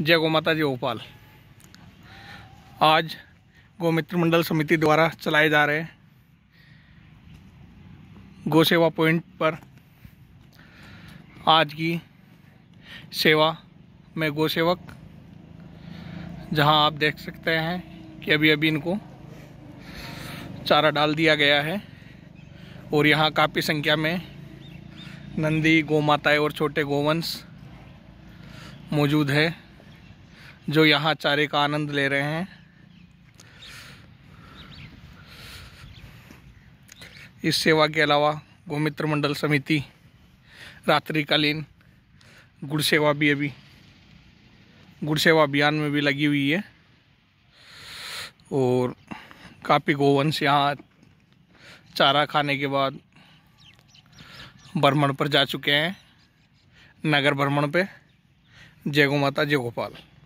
जय गो माता जी भोपाल आज गौमित्र मंडल समिति द्वारा चलाए जा रहे गोसेवा सेवा पॉइंट पर आज की सेवा में गौ सेवक जहां आप देख सकते हैं कि अभी अभी इनको चारा डाल दिया गया है और यहां काफ़ी संख्या में नंदी गौ माताएँ और छोटे गोवंश मौजूद है जो यहाँ चारे का आनंद ले रहे हैं इस सेवा के अलावा गोमित्र मंडल समिति रात्रिकालीन गुड़ सेवा भी अभी गुड़ सेवा अभियान में भी लगी हुई है और काफ़ी गोवंश यहाँ चारा खाने के बाद भ्रमण पर जा चुके हैं नगर भ्रमण पे जय गो माता जय गोपाल